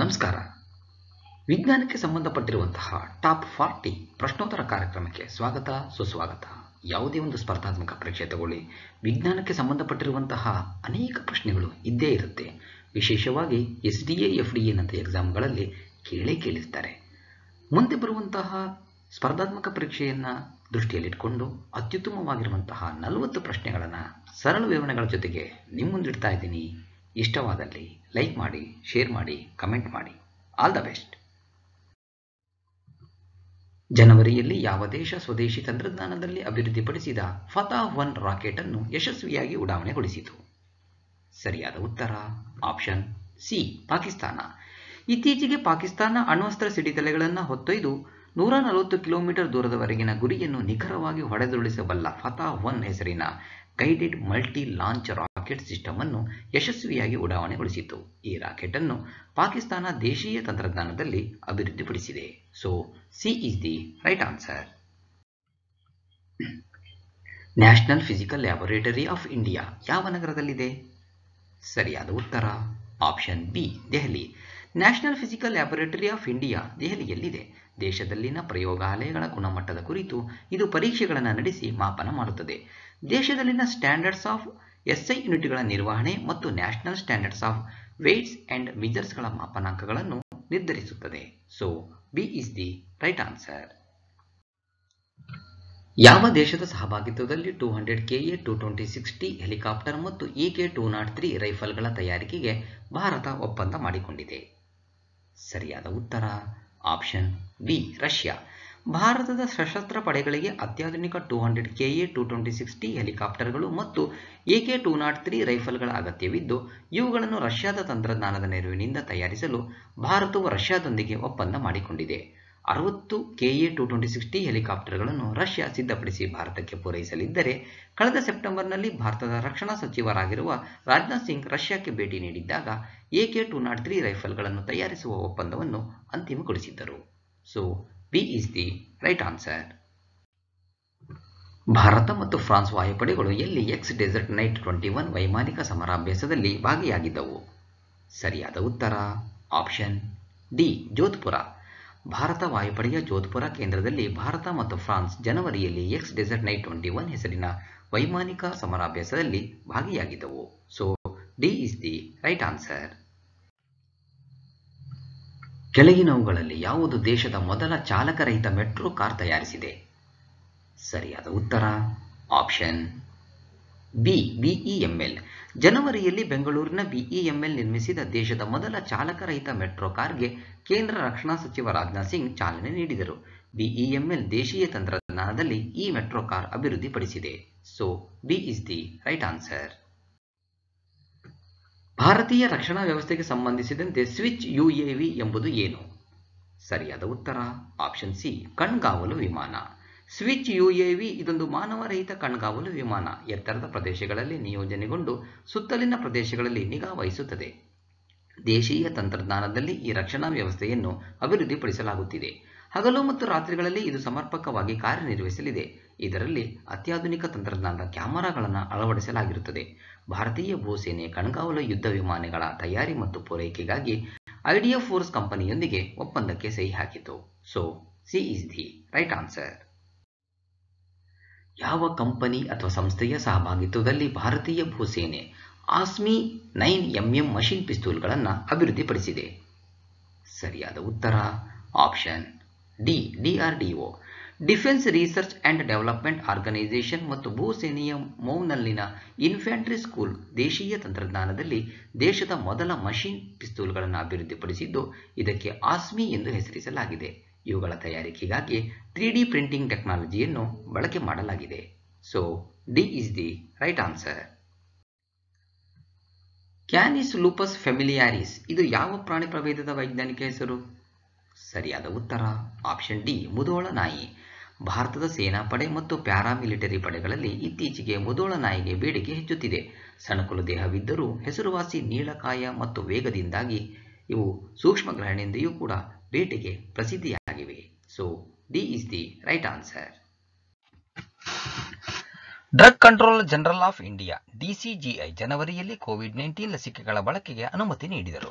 ನಮಸ್ಕಾರ ವಿಜ್ಞಾನಕ್ಕೆ ಸಂಬಂಧಪಟ್ಟಿರುವಂತಹ top forty ಪ್ರಶ್ನೋತ್ತರ ಕಾರ್ಯಕ್ರಮಕ್ಕೆ ಸ್ವಾಗತ ಸುಸ್ವಾಗತ ಯಾವುದೇ ಒಂದು ಸ್ಪರ್ಧಾತ್ಮಕ ಪರೀಕ್ಷೆ ತಗೊಳ್ಳಿ ವಿಜ್ಞಾನಕ್ಕೆ ಸಂಬಂಧಪಟ್ಟಿರುವಂತಹ ಅನೇಕ ಪ್ರಶ್ನೆಗಳು ಇದ್ದೇ ಇರುತ್ತೆ ವಿಶೇಷವಾಗಿ S D A F D ಎನಂತ ಎಕ್ಸಾಮ್ಗಳಲ್ಲಿ ಕೇಳೇ ಕೇಳಿರ್ತಾರೆ ಮುಂದೆ ಬರುವಂತಹ ಸ್ಪರ್ಧಾತ್ಮಕ ಪರೀಕ್ಷೆಯನ್ನು ದೃಷ್ಟಿಯಲ್ಲಿಟ್ಕೊಂಡು ಅತ್ಯುತ್ತಮವಾಗಿರುವಂತಹ ನಲವತ್ತು ಪ್ರಶ್ನೆಗಳನ್ನು ಸರಳ ವಿವರಣೆಗಳ ಜೊತೆಗೆ ನಿಮ್ಮ ಮುಂದಿಡ್ತಾ ಇದ್ದೀನಿ ಇಷ್ಟವಾದಲ್ಲಿ ಲೈಕ್ ಮಾಡಿ ಶೇರ್ ಮಾಡಿ ಕಮೆಂಟ್ ಮಾಡಿ ಆಲ್ ದ ಬೆಸ್ಟ್ ಜನವರಿಯಲ್ಲಿ ಯಾವ ದೇಶ ಸ್ವದೇಶಿ ತಂತ್ರಜ್ಞಾನದಲ್ಲಿ ಅಭಿವೃದ್ಧಿಪಡಿಸಿದ ಫತಾ ಒನ್ ರಾಕೆಟ್ ಅನ್ನು ಯಶಸ್ವಿಯಾಗಿ ಉಡಾವಣೆಗೊಳಿಸಿತು ಸರಿಯಾದ ಉತ್ತರ ಆಪ್ಷನ್ ಸಿ ಪಾಕಿಸ್ತಾನ ಇತ್ತೀಚೆಗೆ ಪಾಕಿಸ್ತಾನ ಅಣ್ವಸ್ತ್ರ ಸಿಡಿತಲೆಗಳನ್ನು ಹೊತ್ತೊಯ್ದು ನೂರ ನಲವತ್ತು ಕಿಲೋಮೀಟರ್ ದೂರದವರೆಗಿನ ಗುರಿಯನ್ನು ನಿಖರವಾಗಿ ಹೊಡೆದುರುಳಿಸಬಲ್ಲ ಫತಾ ಒನ್ ಹೆಸರಿನ guided multi launch rocket system ಅನ್ನು ಯಶಸ್ವಿಯಾಗಿ ಉಡಾವಣೆಗೊಳಿಸಿತು ಈ ರಾಕೆಟ್ ಅನ್ನು ಪಾಕಿಸ್ತಾನ ದೇಶೀಯ ತಂತ್ರಜ್ಞಾನದಲ್ಲಿ ಅಭಿವೃದ್ಧಿಪಡಿಸಿದೆ so C is the right answer National Physical Laboratory of India ಯಾವ ನಗರದಲ್ಲಿದೆ ಸರಿಯಾದ ಉತ್ತರ option B Delhi National Physical Laboratory of India ದೆಹಲಿಯಲ್ಲಿದೆ ದೇಶದಲ್ಲಿನ ಪ್ರಯೋಗಾಲಯಗಳ ಗುಣಮಟ್ಟದ ಕುರಿತು ಇದು ಪರೀಕ್ಷೆಗಳನ್ನು ನಡೆಸಿ ಮಾಪನ ಮಾಡುತ್ತದೆ ದೇಶದಲ್ಲಿನ ಸ್ಟ್ಯಾಂಡರ್ಡ್ಸ್ ಆಫ್ ಎಸ್ಐ ಯೂನಿಟ್ಗಳ ನಿರ್ವಹಣೆ ಮತ್ತು National Standards of Weights and ಮಿಜರ್ಸ್ಗಳ ಮಾಪನಾಂಕಗಳನ್ನು ನಿರ್ಧರಿಸುತ್ತದೆ so B is the right answer ಯಾವ ದೇಶದ ಸಹಭಾಗಿತ್ವದಲ್ಲಿ two hundred A two twenty sixty helicopter ಮತ್ತು E K two nought three ರೈಫಲ್ಗಳ ತಯಾರಿಕೆಗೆ ಭಾರತ ಒಪ್ಪಂದ ಮಾಡಿಕೊಂಡಿದೆ ಸರಿಯಾದ ಉತ್ತರ ಆಪ್ಷನ್ ಬಿ ರಷ್ಯಾ ಭಾರತದ ಸಶಸ್ತ್ರ ಪಡೆಗಳಿಗೆ ಅತ್ಯಾಧುನಿಕ two hundred K A two twenty sixty ಹೆಲಿಕಾಪ್ಟರ್ಗಳು ಮತ್ತು ಕೆ ಟೂ ನಾಟ್ ತ್ರೀ ರೈಫಲ್ಗಳ ಅಗತ್ಯವಿದ್ದು ಇವುಗಳನ್ನು ರಷ್ಯಾದ ತಂತ್ರಜ್ಞಾನದ ನೆರವಿನಿಂದ ತಯಾರಿಸಲು ಭಾರತವು ರಷ್ಯಾದೊಂದಿಗೆ ಒಪ್ಪಂದ ಮಾಡಿಕೊಂಡಿದೆ ಅರವತ್ತು K A two twenty sixty ಹೆಲಿಕಾಪ್ಟರ್ಗಳನ್ನು ರಷ್ಯಾ ಸಿದ್ಧಪಡಿಸಿ ಭಾರತಕ್ಕೆ ಪೂರೈಸಲಿದ್ದರೆ ಕಳೆದ ಸೆಪ್ಟೆಂಬರ್ನಲ್ಲಿ ಭಾರತದ ರಕ್ಷಣಾ ಸಚಿವರಾಗಿರುವ ರಾಜನಾಥ್ ಸಿಂಗ್ ರಷ್ಯಾಕ್ಕೆ ಭೇಟಿ ನೀಡಿದ್ದಾಗ ಕೆ ಟು ನಾಟ್ ತ್ರೀ ರೈಫಲ್ಗಳನ್ನು ತಯಾರಿಸುವ ಒಪ್ಪಂದವನ್ನು ಅಂತಿಮಗೊಳಿಸಿದ್ದರು so B is the right answer ಭಾರತ ಮತ್ತು ಫ್ರಾನ್ಸ್ ವಾಯುಪಡೆಗಳು ಎಲ್ಲಿ ex desert knight twenty one ವೈಮಾನಿಕ ಸಮರಾಭ್ಯಾಸದಲ್ಲಿ ಭಾಗಿಯಾಗಿದ್ದವು ಸರಿಯಾದ ಉತ್ತರ ಆಪ್ಷನ್ ಡಿ ಜೋಧ್ಪುರ ಭಾರತ ವಾಯುಪಡೆಯ ಜೋಧ್ಪುರ ಕೇಂದ್ರದಲ್ಲಿ ಭಾರತ ಮತ್ತು ಫ್ರಾನ್ಸ್ ಜನವರಿಯಲ್ಲಿ ex desert knight twenty one ಹೆಸರಿನ ವೈಮಾನಿಕ ಸಮರಾಭ್ಯಾಸದಲ್ಲಿ ಭಾಗಿಯಾಗಿದ್ದವು so D is the right answer ಕೆಳಗಿನವುಗಳಲ್ಲಿ ಯಾವುದು ದೇಶದ ಮೊದಲ ಚಾಲಕರಹಿತ ಮೆಟ್ರೋ ಕಾರ್ ತಯಾರಿಸಿದೆ ಸರಿಯಾದ ಉತ್ತರ ಆಪ್ಷನ್ ಬಿ ಬಿಇಎಂಎಲ್ ಜನವರಿಯಲ್ಲಿ ಬೆಂಗಳೂರಿನ ಬಿಇಎಂಎಲ್ ನಿರ್ಮಿಸಿದ ದೇಶದ ಮೊದಲ ಚಾಲಕರಹಿತ ಮೆಟ್ರೋ ಕಾರ್ಗೆ ಕೇಂದ್ರ ರಕ್ಷಣಾ ಸಚಿವ ರಾಜನಾಥ್ ಸಿಂಗ್ ಚಾಲನೆ ನೀಡಿದರು ಬಿಇಎಂಎಲ್ ದೇಶೀಯ ತಂತ್ರಜ್ಞಾನದಲ್ಲಿ ಈ ಮೆಟ್ರೋ ಕಾರ್ ಅಭಿವೃದ್ಧಿಪಡಿಸಿದೆ so B is the right answer ಭಾರತೀಯ ರಕ್ಷಣಾ ವ್ಯವಸ್ಥೆಗೆ ಸಂಬಂಧಿಸಿದಂತೆ ಸ್ವಿಚ್ ಯುಎವಿ ಎಂಬುದು ಏನು ಸರಿಯಾದ ಉತ್ತರ ಆಪ್ಷನ್ ಸಿ ಕಣ್ಗಾವಲು ವಿಮಾನ ಸ್ವಿಚ್ ಯುಎವಿ ಇದೊಂದು ಮಾನವರಹಿತ ಕಣ್ಗಾವಲು ವಿಮಾನ ಎತ್ತರದ ಪ್ರದೇಶಗಳಲ್ಲಿ ನಿಯೋಜನೆಗೊಂಡು ಸುತ್ತಲಿನ ಪ್ರದೇಶಗಳಲ್ಲಿ ನಿಗಾ ವಹಿಸುತ್ತದೆ ದೇಶೀಯ ತಂತ್ರಜ್ಞಾನದಲ್ಲಿ ಈ ರಕ್ಷಣಾ ವ್ಯವಸ್ಥೆಯನ್ನು ಅಭಿವೃದ್ಧಿಪಡಿಸಲಾಗುತ್ತಿದೆ ಹಗಲು ಮತ್ತು ರಾತ್ರಿಗಳಲ್ಲಿ ಇದು ಸಮರ್ಪಕವಾಗಿ ಕಾರ್ಯನಿರ್ವಹಿಸಲಿದೆ ಇದರಲ್ಲಿ ಅತ್ಯಾಧುನಿಕ ತಂತ್ರಜ್ಞಾನದ ಕ್ಯಾಮೆರಾಗಳನ್ನು ಅಳವಡಿಸಲಾಗಿರುತ್ತದೆ ಭಾರತೀಯ ಭೂಸೇನೆ ಕಣ್ಗಾವಲು ಯುದ್ಧ ವಿಮಾನಗಳ ತಯಾರಿ ಮತ್ತು ಪೂರೈಕೆಗಾಗಿ ಐಡಿಯಾ ಫೋರ್ಸ್ ಕಂಪನಿಯೊಂದಿಗೆ ಒಪ್ಪಂದಕ್ಕೆ ಸಹಿ ಹಾಕಿತು so C is the right answer ಯಾವ ಕಂಪನಿ ಅಥವಾ ಸಂಸ್ಥೆಯ ಸಹಭಾಗಿತ್ವದಲ್ಲಿ ಭಾರತೀಯ ಭೂಸೇನೆ ಆಸ್ಮಿ ನೈನ್ ಎಂ ಮಷಿನ್ ಪಿಸ್ತೂಲ್ಗಳನ್ನು ಅಭಿವೃದ್ಧಿಪಡಿಸಿದೆ ಸರಿಯಾದ ಉತ್ತರ option D DRDO defence research and development organisation ಮತ್ತು ಭೂಸೇನೆಯ ಮೌನಲ್ಲಿನ ಇನ್ಫ್ಯಾಂಟ್ರಿ ಸ್ಕೂಲ್ ದೇಶೀಯ ತಂತ್ರಜ್ಞಾನದಲ್ಲಿ ದೇಶದ ಮೊದಲ ಮಷಿನ್ ಪಿಸ್ತೂಲ್ಗಳನ್ನು ಅಭಿವೃದ್ಧಿಪಡಿಸಿದ್ದು ಇದಕ್ಕೆ ಆಸ್ಮಿ ಎಂದು ಹೆಸರಿಸಲಾಗಿದೆ ಇವುಗಳ ತಯಾರಿಕೆಗಾಗಿ ತ್ರೀ ಡಿ ಪ್ರಿಂಟಿಂಗ್ ಟೆಕ್ನಾಲಜಿಯನ್ನು ಬಳಕೆ ಮಾಡಲಾಗಿದೆ so D is the right answer Canis lupus familiaris ಇದು ಯಾವ ಪ್ರಾಣಿ ಪ್ರಭೇದದ ವೈಜ್ಞಾನಿಕ ಹೆಸರು ಸರಿಯಾದ ಉತ್ತರ ಆಪ್ಷನ್ ಡಿ ಮುದೋಳ ನಾಯಿ ಭಾರತದ ಪಡೆ ಮತ್ತು ಪ್ಯಾರಾಮಿಲಿಟರಿ ಪಡೆಗಳಲ್ಲಿ ಇತ್ತೀಚೆಗೆ ಮುದೋಳ ನಾಯಿಗೆ ಬೇಡಿಕೆ ಹೆಚ್ಚುತ್ತಿದೆ ಸಣಕುಲ ದೇಹವಿದ್ದರೂ ಹೆಸರುವಾಸಿ ನೀಳಕಾಯ ಮತ್ತು ವೇಗದಿಂದಾಗಿ ಇವು ಸೂಕ್ಷ್ಮ ಕೂಡ ಬೇಟೆಗೆ ಪ್ರಸಿದ್ಧಿಯಾಗಿವೆ so D is the right answer drug control general of India DCGI ಜನವರಿಯಲ್ಲಿ ಕೋವಿಡ್ ನೈನ್ಟೀನ್ ಲಸಿಕೆಗಳ ಬಳಕೆಗೆ ಅನುಮತಿ ನೀಡಿದರು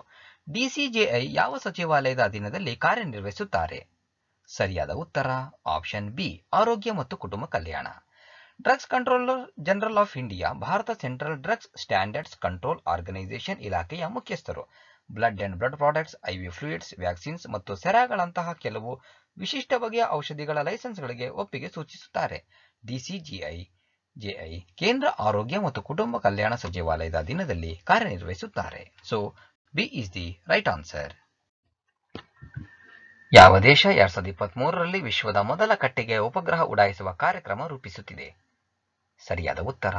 ಡಿಸಿಜೆಐ ಯಾವ ಸಚಿವಾಲಯದ ಅಧೀನದಲ್ಲಿ ಕಾರ್ಯನಿರ್ವಹಿಸುತ್ತಾರೆ ಸರಿಯಾದ ಉತ್ತರ ಆಪ್ಷನ್ ಬಿ ಆರೋಗ್ಯ ಮತ್ತು ಕುಟುಂಬ ಕಲ್ಯಾಣ drugs controller general of India ಭಾರತ central drugs standards control organisation ಇಲಾಖೆಯ ಮುಖ್ಯಸ್ಥರು blood and blood products IV fluids vaccines ಮತ್ತು ಸೆರಾಗಳಂತಹ ಕೆಲವು ವಿಶಿಷ್ಟ ಬಗೆಯ ಔಷಧಿಗಳ ಲೈಸೆನ್ಸ್ಗಳಿಗೆ ಒಪ್ಪಿಗೆ ಸೂಚಿಸುತ್ತಾರೆ ಡಿಸಿಜಿಐ ಜೆಐ ಕೇಂದ್ರ ಆರೋಗ್ಯ ಮತ್ತು ಕುಟುಂಬ ಕಲ್ಯಾಣ ಸಚಿವಾಲಯದ ದಿನದಲ್ಲಿ ಕಾರ್ಯನಿರ್ವಹಿಸುತ್ತಾರೆ so B is the right answer ಯಾವ ದೇಶ ಎರಡ್ ಸಾವಿರದ ಮೂರರಲ್ಲಿ ವಿಶ್ವದ ಮೊದಲ ಕಟ್ಟಿಗೆ ಉಪಗ್ರಹ ಉಡಾಯಿಸುವ ಕಾರ್ಯಕ್ರಮ ರೂಪಿಸುತ್ತಿದೆ ಸರಿಯಾದ ಉತ್ತರ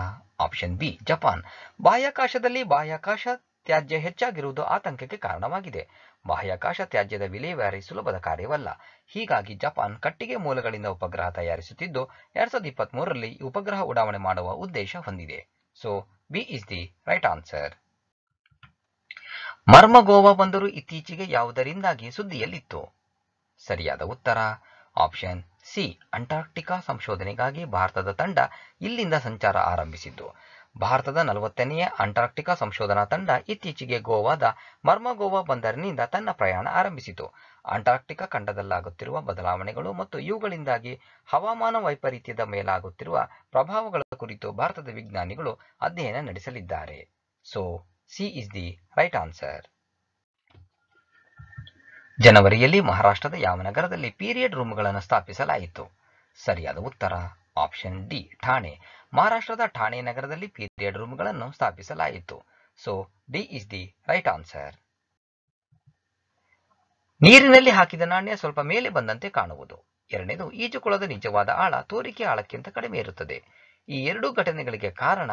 ಆಪ್ಷನ್ ಬಿ ಜಪಾನ್ ಬಾಹ್ಯಾಕಾಶದಲ್ಲಿ ಬಾಹ್ಯಾಕಾಶ ತ್ಯಾಜ್ಯ ಹೆಚ್ಚಾಗಿರುವುದು ಆತಂಕಕ್ಕೆ ಕಾರಣವಾಗಿದೆ ಬಾಹ್ಯಾಕಾಶ ತ್ಯಾಜ್ಯದ ವಿಲೇವಾರಿ ಸುಲಭದ ಕಾರ್ಯವಲ್ಲ ಹೀಗಾಗಿ ಜಪಾನ್ ಕಟ್ಟಿಗೆ ಮೂಲಗಳಿಂದ ಉಪಗ್ರಹ ತಯಾರಿಸುತ್ತಿದ್ದು ಎರಡ್ ಸಾವಿರದ ಇಪ್ಪತ್ತ್ ಮೂರರಲ್ಲಿ ಉಪಗ್ರಹ ಉಡಾವಣೆ ಮಾಡುವ ಉದ್ದೇಶ ಹೊಂದಿದೆ so B is the right answer Mormugao ಬಂದರು ಇತ್ತೀಚೆಗೆ ಯಾವುದರಿಂದಾಗಿ ಸುದ್ದಿಯಲ್ಲಿತ್ತು ಸರಿಯಾದ ಉತ್ತರ ಆಪ್ಷನ್ ಸಿ ಅಂಟಾರ್ಕ್ಟಿಕಾ ಸಂಶೋಧನೆಗಾಗಿ ಭಾರತದ ತಂಡ ಇಲ್ಲಿಂದ ಸಂಚಾರ ಆರಂಭಿಸಿದ್ದು ಭಾರತದ ನಲವತ್ತನೆಯ ಅಂಟಾರ್ಕ್ಟಿಕಾ ಸಂಶೋಧನಾ ತಂಡ ಇತ್ತೀಚೆಗೆ ಗೋವಾದ ಮರ್ಮಗೋವಾ ಬಂದರಿನಿಂದ ತನ್ನ ಪ್ರಯಾಣ ಆರಂಭಿಸಿತು ಅಂಟಾರ್ಕ್ಟಿಕಾ ಖಂಡದಲ್ಲಾಗುತ್ತಿರುವ ಬದಲಾವಣೆಗಳು ಮತ್ತು ಇವುಗಳಿಂದಾಗಿ ಹವಾಮಾನ ವೈಪರೀತ್ಯದ ಮೇಲಾಗುತ್ತಿರುವ ಪ್ರಭಾವಗಳ ಕುರಿತು ಭಾರತದ ವಿಜ್ಞಾನಿಗಳು ಅಧ್ಯಯನ ನಡೆಸಲಿದ್ದಾರೆ so C is the right answer ಜನವರಿಯಲ್ಲಿ ಮಹಾರಾಷ್ಟ್ರದ ಯಾವ ನಗರದಲ್ಲಿ ಪೀರಿಯಡ್ ರೂಮ್ಗಳನ್ನು ಸ್ಥಾಪಿಸಲಾಯಿತು ಸರಿಯಾದ ಉತ್ತರ ಆಪ್ಷನ್ ಡಿ ಠಾಣೆ ಮಹಾರಾಷ್ಟ್ರದ ಠಾಣೆ ನಗರದಲ್ಲಿ ಪೀರಿಯಡ್ ರೂಮ್ಗಳನ್ನು ಸ್ಥಾಪಿಸಲಾಯಿತು so D is the right answer ನೀರಿನಲ್ಲಿ ಹಾಕಿದ ನಾಣ್ಯ ಸ್ವಲ್ಪ ಮೇಲೆ ಬಂದಂತೆ ಕಾಣುವುದು ಎರಡನೇದು ಈಜುಕೊಳದ ನಿಜವಾದ ಆಳ ತೋರಿಕೆ ಆಳಕ್ಕಿಂತ ಕಡಿಮೆ ಇರುತ್ತದೆ ಈ ಎರಡೂ ಘಟನೆಗಳಿಗೆ ಕಾರಣ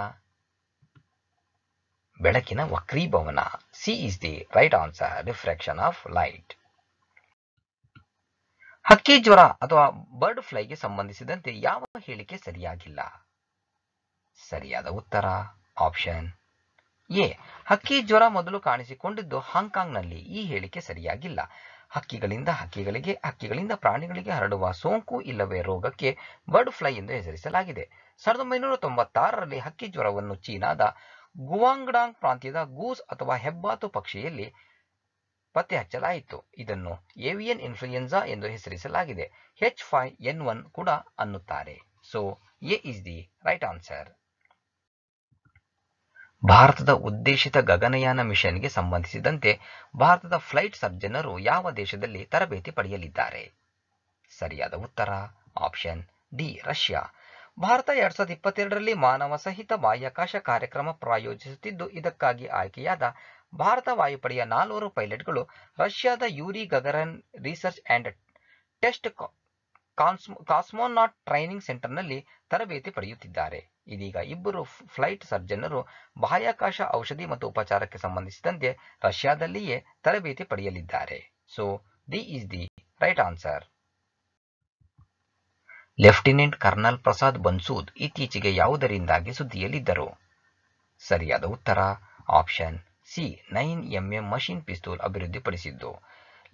ಬೆಳಕಿನ ವಕ್ರೀಭವನ C is the right answer refraction of light ಹಕ್ಕಿ ಜ್ವರ ಅಥವಾ ಬರ್ಡ್ ಫ್ಲೈಗೆ ಸಂಬಂಧಿಸಿದಂತೆ ಯಾವ ಹೇಳಿಕೆ ಸರಿಯಾಗಿಲ್ಲ ಸರಿಯಾದ ಉತ್ತರ ಆಪ್ಷನ್ ಎ ಹಕ್ಕಿ ಜ್ವರ ಮೊದಲು ಕಾಣಿಸಿಕೊಂಡಿದ್ದು ಹಾಂಕಾಂಗ್ನಲ್ಲಿ ಈ ಹೇಳಿಕೆ ಸರಿಯಾಗಿಲ್ಲ ಹಕ್ಕಿಗಳಿಂದ ಹಕ್ಕಿಗಳಿಗೆ ಹಕ್ಕಿಗಳಿಂದ ಪ್ರಾಣಿಗಳಿಗೆ ಹರಡುವ ಸೋಂಕು ಇಲ್ಲವೇ ರೋಗಕ್ಕೆ ಬರ್ಡ್ ಫ್ಲೈ ಎಂದು ಹೆಸರಿಸಲಾಗಿದೆ ಸಾವಿರದ ಒಂಬೈನೂರ ತೊಂಬತ್ತಾರರಲ್ಲಿ ಹಕ್ಕಿ ಜ್ವರವನ್ನು ಚೀನಾದ ಗುವಾಂಗ್ಡಾಂಗ್ ಪ್ರಾಂತ್ಯದ ಗೂಸ್ ಅಥವಾ ಹೆಬ್ಬಾತು ಪಕ್ಷಿಯಲ್ಲಿ ಪತ್ತೆ ಹಚ್ಚಲಾಯಿತು ಇದನ್ನು ಏವಿಯನ್ ಇನ್ಫ್ಲುಯೆನ್ಸಾ ಎಂದು ಹೆಸರಿಸಲಾಗಿದೆ ಹೆಚ್ ಫೈವ್ ಎನ್ ಒನ್ ಕೂಡ ಅನ್ನುತ್ತಾರೆ so A is the right answer ಭಾರತದ ಉದ್ದೇಶಿತ ಗಗನಯಾನ ಮಿಷನ್ಗೆ ಸಂಬಂಧಿಸಿದಂತೆ ಭಾರತದ ಫ್ಲೈಟ್ ಸರ್ಜನರು ಯಾವ ದೇಶದಲ್ಲಿ ತರಬೇತಿ ಪಡೆಯಲಿದ್ದಾರೆ ಸರಿಯಾದ ಉತ್ತರ ಆಪ್ಷನ್ ಡಿ ರಷ್ಯಾ ಭಾರತ ಎರಡ್ ಸಾವಿರದ ಇಪ್ಪತ್ತೆರಡರಲ್ಲಿ ಮಾನವ ಸಹಿತ ಬಾಹ್ಯಾಕಾಶ ಕಾರ್ಯಕ್ರಮ ಪ್ರಾಯೋಜಿಸುತ್ತಿದ್ದು ಇದಕ್ಕಾಗಿ ಆಯ್ಕೆಯಾದ ಭಾರತ ವಾಯುಪಡೆಯ ನಾಲ್ವರು ಪೈಲಟ್ಗಳು ರಷ್ಯಾದ Yuri Gagarin research and test cosmonaut training ಸೆಂಟರ್ನಲ್ಲಿ ತರಬೇತಿ ಪಡೆಯುತ್ತಿದ್ದಾರೆ ಇದೀಗ ಇಬ್ಬರು ಫ್ಲೈಟ್ ಸರ್ಜನರು ಬಾಹ್ಯಾಕಾಶ ಔಷಧಿ ಮತ್ತು ಉಪಚಾರಕ್ಕೆ ಸಂಬಂಧಿಸಿದಂತೆ ರಷ್ಯಾದಲ್ಲಿಯೇ ತರಬೇತಿ ಪಡೆಯಲಿದ್ದಾರೆ so D is the right answer lieutenant colonel Prasad Bansod ಇತ್ತೀಚೆಗೆ ಯಾವುದರಿಂದಾಗಿ ಸುದ್ದಿಯಲ್ಲಿದ್ದರು ಸರಿಯಾದ ಉತ್ತರ option C nine MM machine pistol ಅಭಿವೃದ್ಧಿಪಡಿಸಿದ್ದು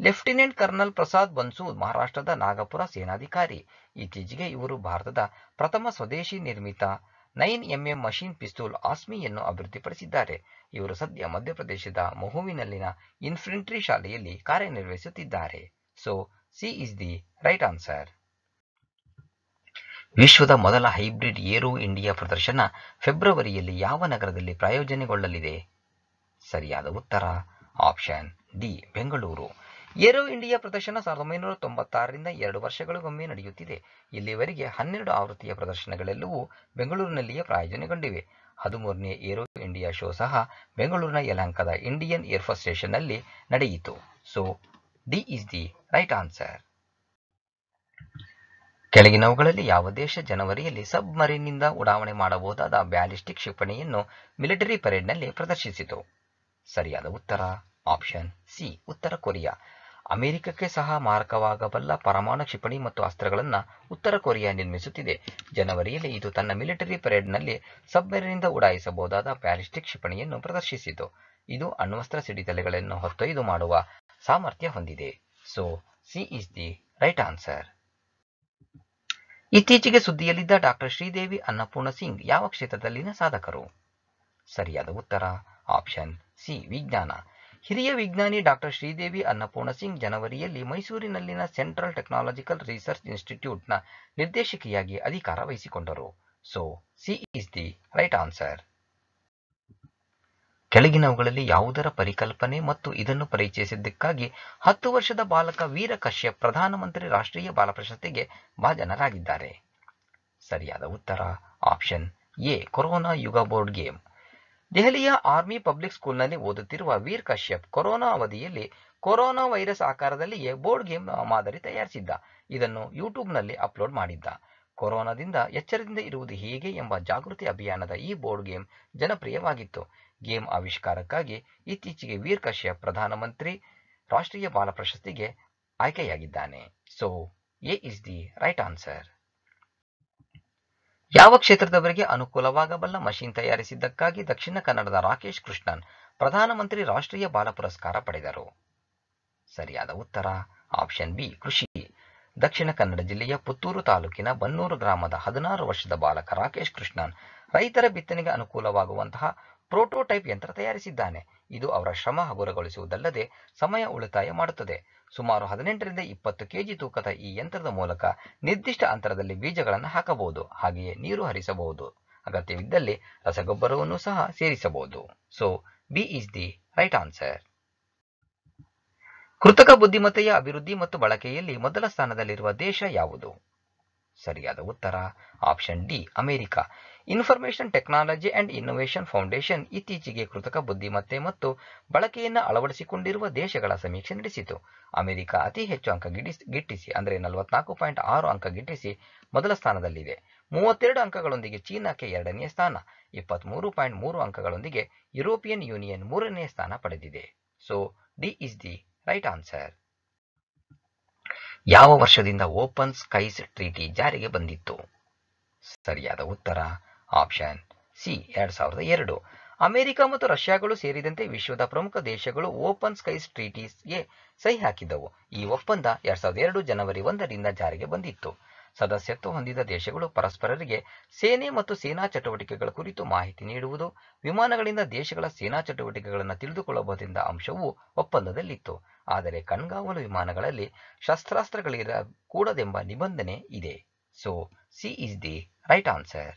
ಲೆಫ್ಟಿನೆಂಟ್ ಕರ್ನಲ್ ಪ್ರಸಾದ್ ಬನ್ಸೂದ್ ಮಹಾರಾಷ್ಟ್ರದ ನಾಗಪುರ ಸೇನಾಧಿಕಾರಿ ಇತ್ತೀಚೆಗೆ ಇವರು ಭಾರತದ ಪ್ರಥಮ ಸ್ವದೇಶಿ ನಿರ್ಮಿತ ನೈನ್ ಎಂಎಂ ಮಷಿನ್ ಪಿಸ್ತೂಲ್ ಆಸ್ಮಿಯನ್ನು ಅಭಿವೃದ್ಧಿಪಡಿಸಿದ್ದಾರೆ ಇವರು ಸದ್ಯ ಮಧ್ಯಪ್ರದೇಶದ ಮಹುವಿನಲ್ಲಿನ ಇನ್ಫೆಂಟ್ರಿ ಶಾಲೆಯಲ್ಲಿ ಕಾರ್ಯನಿರ್ವಹಿಸುತ್ತಿದ್ದಾರೆ so C is the right answer ವಿಶ್ವದ ಮೊದಲ ಹೈಬ್ರಿಡ್ ಏರೋ ಇಂಡಿಯಾ ಪ್ರದರ್ಶನ ಫೆಬ್ರವರಿಯಲ್ಲಿ ಯಾವ ನಗರದಲ್ಲಿ ಪ್ರಾಯೋಜನೆಗೊಳ್ಳಲಿದೆ ಸರಿಯಾದ ಉತ್ತರ option D Bengaluru aero India ಪ್ರದರ್ಶನ ಸಾವಿರದ ಒಂಬೈನೂರ ತೊಂಬತ್ತಾರರಿಂದ ಎರಡು ವರ್ಷಗಳಿಗೊಮ್ಮೆ ನಡೆಯುತ್ತಿದೆ ಇಲ್ಲಿಯವರೆಗೆ ಹನ್ನೆರಡು ಆವೃತ್ತಿಯ ಪ್ರದರ್ಶನಗಳೆಲ್ಲವೂ ಬೆಂಗಳೂರಿನಲ್ಲಿಯೇ ಪ್ರಾಯೋಜನೆಗೊಂಡಿವೆ ಹದಿಮೂರನೇ ಏರೋ ಇಂಡಿಯಾ ಶೋ ಸಹ ಬೆಂಗಳೂರಿನ ಯಲಹಂಕದ ಇಂಡಿಯನ್ ಏರ್ಫೋರ್ಸ್ ಸ್ಟೇಷನ್ನಲ್ಲಿ ನಡೆಯಿತು so D is the right answer ಕೆಳಗಿನವುಗಳಲ್ಲಿ ಯಾವ ದೇಶ ಜನವರಿಯಲ್ಲಿ ಸಬ್ಮರೀನ್ನಿಂದ ಉಡಾವಣೆ ಮಾಡಬಹುದಾದ ಬ್ಯಾಲಿಸ್ಟಿಕ್ ಕ್ಷಿಪಣಿಯನ್ನು ಮಿಲಿಟರಿ ಪರೇಡ್ನಲ್ಲಿ ಪ್ರದರ್ಶಿಸಿತು ಸರಿಯಾದ ಉತ್ತರ ಆಪ್ಷನ್ ಸಿ ಉತ್ತರ ಕೊರಿಯಾ ಅಮೆರಿಕಕ್ಕೆ ಸಹ ಮಾರಕವಾಗಬಲ್ಲ ಪರಮಾಣು ಕ್ಷಿಪಣಿ ಮತ್ತು ಅಸ್ತ್ರಗಳನ್ನು ಉತ್ತರ ಕೊರಿಯಾ ನಿರ್ಮಿಸುತ್ತಿದೆ ಜನವರಿಯಲ್ಲಿ ಇದು ತನ್ನ ಮಿಲಿಟರಿ ಪರೇಡ್ನಲ್ಲಿ ಸಬ್ಮರಿನಿಂದ ಉಡಾಯಿಸಬಹುದಾದ ಬ್ಯಾಲಿಸ್ಟಿಕ್ ಕ್ಷಿಪಣಿಯನ್ನು ಪ್ರದರ್ಶಿಸಿತು ಇದು ಅಣ್ವಸ್ತ್ರ ಸಿಡಿತಲೆಗಳನ್ನು ಹೊತ್ತೊಯ್ದು ಮಾಡುವ ಸಾಮರ್ಥ್ಯ ಹೊಂದಿದೆ so C is the right answer ಇತ್ತೀಚೆಗೆ ಸುದ್ದಿಯಲ್ಲಿದ್ದ ಡಾಕ್ಟರ್ ಶ್ರೀದೇವಿ ಅನ್ನಪೂರ್ಣ ಸಿಂಗ್ ಯಾವ ಕ್ಷೇತ್ರದಲ್ಲಿನ ಸಾಧಕರು ಸರಿಯಾದ ಉತ್ತರ ಆಪ್ಷನ್ ಸಿ ವಿಜ್ಞಾನ ಹಿರಿಯ ವಿಜ್ಞಾನಿ ಡಾಕ್ಟರ್ ಶ್ರೀದೇವಿ ಅನ್ನಪೂರ್ಣ ಸಿಂಗ್ ಜನವರಿಯಲ್ಲಿ ಮೈಸೂರಿನಲ್ಲಿನ ಸೆಂಟ್ರಲ್ ಟೆಕ್ನಾಲಜಿಕಲ್ ರಿಸರ್ಚ್ ಇನ್ಸ್ಟಿಟ್ಯೂಟ್ನ ನಿರ್ದೇಶಕಿಯಾಗಿ ಅಧಿಕಾರ ವಹಿಸಿಕೊಂಡರು so C is the right answer ಕೆಳಗಿನವುಗಳಲ್ಲಿ ಯಾವುದರ ಪರಿಕಲ್ಪನೆ ಮತ್ತು ಇದನ್ನು ಪರಿಚಯಿಸಿದ್ದಕ್ಕಾಗಿ ಹತ್ತು ವರ್ಷದ ಬಾಲಕ ವೀರ ಕಶ್ಯಪ್ ಪ್ರಧಾನಮಂತ್ರಿ ರಾಷ್ಟ್ರೀಯ ಬಾಲ ಪ್ರಶಸ್ತಿಗೆ ಭಾಜನರಾಗಿದ್ದಾರೆ ಸರಿಯಾದ ಉತ್ತರ ಆಪ್ಷನ್ ಎ ಕೊರೋನಾ ಯುಗ ಬೋರ್ಡ್ ಗೇಮ್ ದೆಹಲಿಯ ಆರ್ಮಿ ಪಬ್ಲಿಕ್ ಸ್ಕೂಲ್ನಲ್ಲಿ ಓದುತ್ತಿರುವ ವೀರ್ ಕಶ್ಯಪ್ ಕೊರೋನಾ ಅವಧಿಯಲ್ಲಿ ಕೊರೋನಾ ವೈರಸ್ ಆಕಾರದಲ್ಲಿಯೇ ಬೋರ್ಡ್ ಗೇಮ್ ಮಾದರಿ ತಯಾರಿಸಿದ್ದ ಇದನ್ನು ಯೂಟ್ಯೂಬ್ನಲ್ಲಿ ಅಪ್ಲೋಡ್ ಮಾಡಿದ್ದ ಕೊರೋನಾದಿಂದ ಎಚ್ಚರದಿಂದ ಇರುವುದು ಹೇಗೆ ಎಂಬ ಜಾಗೃತಿ ಅಭಿಯಾನದ ಈ ಬೋರ್ಡ್ ಗೇಮ್ ಜನಪ್ರಿಯವಾಗಿತ್ತು ಗೇಮ್ ಆವಿಷ್ಕಾರಕ್ಕಾಗಿ ಇತ್ತೀಚೆಗೆ ವೀರ್ ಕಶ್ಯಪ್ ಪ್ರಧಾನಮಂತ್ರಿ ರಾಷ್ಟ್ರೀಯ ಬಾಲ ಪ್ರಶಸ್ತಿಗೆ ಆಯ್ಕೆಯಾಗಿದ್ದಾನೆ so A is the right answer ಯಾವ ಕ್ಷೇತ್ರದವರಿಗೆ ಅನುಕೂಲವಾಗಬಲ್ಲ ಮಷಿನ್ ತಯಾರಿಸಿದ್ದಕ್ಕಾಗಿ ದಕ್ಷಿಣ ಕನ್ನಡದ ರಾಕೇಶ್ ಕೃಷ್ಣನ್ ಪ್ರಧಾನಮಂತ್ರಿ ರಾಷ್ಟ್ರೀಯ ಬಾಲ ಪುರಸ್ಕಾರ ಪಡೆದರು ಸರಿಯಾದ ಉತ್ತರ ಆಪ್ಷನ್ ಬಿ ಕೃಷಿ ದಕ್ಷಿಣ ಕನ್ನಡ ಜಿಲ್ಲೆಯ ಪುತ್ತೂರು ತಾಲೂಕಿನ ಬನ್ನೂರು ಗ್ರಾಮದ ಹದಿನಾರು ವರ್ಷದ ಬಾಲಕ ರಾಕೇಶ್ ಕೃಷ್ಣನ್ ರೈತರ ಬಿತ್ತನೆಗೆ ಅನುಕೂಲವಾಗುವಂತಹ ಪ್ರೋಟೋಟೈಪ್ ಯಂತ್ರ ತಯಾರಿಸಿದ್ದಾನೆ ಇದು ಅವರ ಶ್ರಮ ಹಗುರಗೊಳಿಸುವುದಲ್ಲದೆ ಸಮಯ ಉಳಿತಾಯ ಮಾಡುತ್ತದೆ ಸುಮಾರು ಹದಿನೆಂಟರಿಂದ ಇಪ್ಪತ್ತು ಕೆಜಿ ತೂಕದ ಈ ಯಂತ್ರದ ಮೂಲಕ ನಿರ್ದಿಷ್ಟ ಅಂತರದಲ್ಲಿ ಬೀಜಗಳನ್ನು ಹಾಕಬಹುದು ಹಾಗೆಯೇ ನೀರು ಹರಿಸಬಹುದು ಅಗತ್ಯವಿದ್ದಲ್ಲಿ ರಸಗೊಬ್ಬರವನ್ನು ಸಹ ಸೇರಿಸಬಹುದು so B is the right answer ಕೃತಕ ಬುದ್ಧಿಮತ್ತೆಯ ಅಭಿವೃದ್ಧಿ ಮತ್ತು ಬಳಕೆಯಲ್ಲಿ ಮೊದಲ ಸ್ಥಾನದಲ್ಲಿರುವ ದೇಶ ಯಾವುದು ಸರಿಯಾದ ಉತ್ತರ option D America information technology and innovation foundation ಇತ್ತೀಚೆಗೆ ಕೃತಕ ಬುದ್ಧಿಮತ್ತೆ ಮತ್ತು ಬಳಕೆಯನ್ನು ಅಳವಡಿಸಿಕೊಂಡಿರುವ ದೇಶಗಳ ಸಮೀಕ್ಷೆ ನಡೆಸಿತು ಅಮೆರಿಕ ಅತಿ ಹೆಚ್ಚು ಅಂಕ ಗಿಟ್ಟಿಸಿ ಅಂದರೆ ನಲವತ್ನಾಲ್ಕು ಪಾಯಿಂಟ್ ಆರು ಅಂಕ ಗಿಟ್ಟಿಸಿ ಮೊದಲ ಸ್ಥಾನದಲ್ಲಿದೆ ಮೂವತ್ತೆರಡು ಅಂಕಗಳೊಂದಿಗೆ ಚೀನಾಕ್ಕೆ ಎರಡನೇ ಸ್ಥಾನ ಮೂರು ಪಾಯಿಂಟ್ ಮೂರು ಅಂಕಗಳೊಂದಿಗೆ ಯುರೋಪಿಯನ್ ಯೂನಿಯನ್ ಮೂರನೇ ಸ್ಥಾನ ಪಡೆದಿದೆ so D is the right answer ಯಾವ ವರ್ಷದಿಂದ ಓಪನ್ ಸ್ಕೈಸ್ ಟ್ರೀಟಿ ಜಾರಿಗೆ ಬಂದಿತ್ತು ಸರಿಯಾದ ಉತ್ತರ ಆಪ್ಷನ್ ಸಿ ಎರಡ್ ಸಾವಿರದ ಎರಡು ಅಮೆರಿಕ ಮತ್ತು ರಷ್ಯಾಗಳು ಸೇರಿದಂತೆ ವಿಶ್ವದ ಪ್ರಮುಖ ದೇಶಗಳು ಓಪನ್ ಸ್ಕೈಸ್ ಟ್ರೀಟೀಸ್ಗೆ ಸಹಿ ಹಾಕಿದ್ದವು ಈ ಒಪ್ಪಂದ ಎರಡ್ ಸಾವಿರದ ಎರಡು ಜನವರಿ ಒಂದರಿಂದ ಜಾರಿಗೆ ಬಂದಿತ್ತು ಸದಸ್ಯತ್ವ ಹೊಂದಿದ ದೇಶಗಳು ಪರಸ್ಪರರಿಗೆ ಸೇನೆ ಮತ್ತು ಸೇನಾ ಚಟುವಟಿಕೆಗಳ ಕುರಿತು ಮಾಹಿತಿ ನೀಡುವುದು ವಿಮಾನಗಳಿಂದ ದೇಶಗಳ ಸೇನಾ ಚಟುವಟಿಕೆಗಳನ್ನು ತಿಳಿದುಕೊಳ್ಳಬಹುದೆಂಬ ಅಂಶವು ಒಪ್ಪಂದದಲ್ಲಿತ್ತು ಆದರೆ ಕಣ್ಗಾವಲು ವಿಮಾನಗಳಲ್ಲಿ ಶಸ್ತ್ರಾಸ್ತ್ರಗಳಿರಕೂಡದೆಂಬ ನಿಬಂಧನೆ ಇದೆ so C is the right answer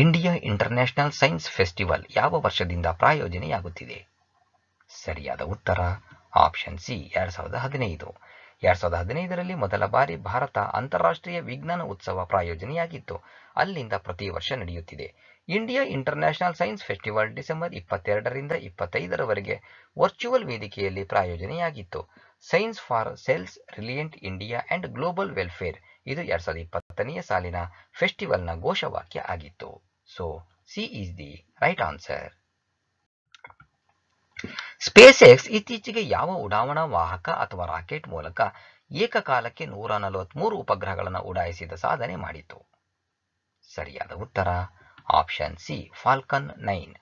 India international science festival ಯಾವ ವರ್ಷದಿಂದ ಪ್ರಾಯೋಜನೆಯಾಗುತ್ತಿದೆ ಸರಿಯಾದ ಉತ್ತರ ಆಪ್ಷನ್ ಸಿ ಎರಡ್ ಸಾವಿರದ ಹದಿನೈದು ಎರಡ್ ಸಾವಿರದ ಹದಿನೈದರಲ್ಲಿ ಮೊದಲ ಬಾರಿ ಭಾರತ ಅಂತಾರಾಷ್ಟ್ರೀಯ ವಿಜ್ಞಾನ ಉತ್ಸವ ಪ್ರಾಯೋಜನೆಯಾಗಿತ್ತು ಅಲ್ಲಿಂದ ಪ್ರತಿ ವರ್ಷ ನಡೆಯುತ್ತಿದೆ India international science festival December ಇಪ್ಪತ್ತೆರಡರಿಂದ ಇಪ್ಪತ್ತೈದರವರೆಗೆ ವರ್ಚುವಲ್ ವೇದಿಕೆಯಲ್ಲಿ ಪ್ರಾಯೋಜನೆಯಾಗಿತ್ತು science for self reliant India and global welfare ಇದು ಎರಡ್ ಸಾವಿರದ ಹತ್ತನೆಯ ಸಾಲಿನ ಫೆಸ್ಟಿವಲ್ನ ಘೋಷವಾಕ್ಯ ಆಗಿತ್ತು so C is the right answer SpaceX ಇತ್ತೀಚೆಗೆ ಯಾವ ಉಡಾವಣಾ ವಾಹಕ ಅಥವಾ ರಾಕೆಟ್ ಮೂಲಕ ಏಕಕಾಲಕ್ಕೆ ನೂರ ನಲವತ್ಮೂರು ಉಪಗ್ರಹಗಳನ್ನು ಉಡಾಯಿಸಿದ ಸಾಧನೆ ಮಾಡಿತು ಸರಿಯಾದ ಉತ್ತರ ಆಪ್ಷನ್ ಸಿ ಫಾಲ್ಕನ್ ನೈನ್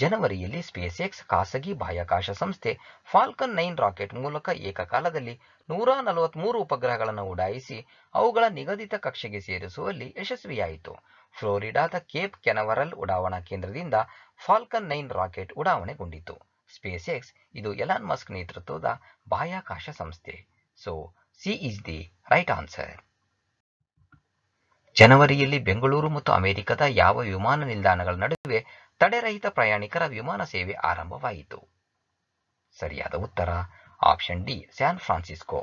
ಜನವರಿಯಲ್ಲಿ ಸ್ಪೇಸ್ಎಕ್ಸ್ ಖಾಸಗಿ ಬಾಹ್ಯಾಕಾಶ ಸಂಸ್ಥೆ ಫಾಲ್ಕನ್ ನೈನ್ ರಾಕೆಟ್ ಮೂಲಕ ಏಕಕಾಲದಲ್ಲಿ ನೂರ ನಲವತ್ಮೂರು ಉಪಗ್ರಹಗಳನ್ನು ಉಡಾಯಿಸಿ ಅವುಗಳ ನಿಗದಿತ ಕಕ್ಷೆಗೆ ಸೇರಿಸುವಲ್ಲಿ ಯಶಸ್ವಿಯಾಯಿತು ಫ್ಲೋರಿಡಾದ ಕೇಪ್ ಕೆನವರಲ್ ಉಡಾವಣಾ ಕೇಂದ್ರದಿಂದ ಫಾಲ್ಕನ್ ನೈನ್ ರಾಕೆಟ್ ಉಡಾವಣೆಗೊಂಡಿತು ಸ್ಪೇಸ್ಎಕ್ಸ್ ಇದು ಎಲಾನ್ ಮಸ್ಕ್ ನೇತೃತ್ವದ ಬಾಹ್ಯಾಕಾಶ ಸಂಸ್ಥೆ so C is the right answer ಜನವರಿಯಲ್ಲಿ ಬೆಂಗಳೂರು ಮತ್ತು ಅಮೆರಿಕದ ಯಾವ ವಿಮಾನ ನಿಲ್ದಾಣಗಳ ನಡುವೆ ತಡೆರಹಿತ ಪ್ರಯಾಣಿಕರ ವಿಮಾನ ಸೇವೆ ಆರಂಭವಾಯಿತು ಸರಿಯಾದ ಉತ್ತರ ಆಪ್ಷನ್ ಡಿ ಸ್ಯಾನ್ ಫ್ರಾನ್ಸಿಸ್ಕೋ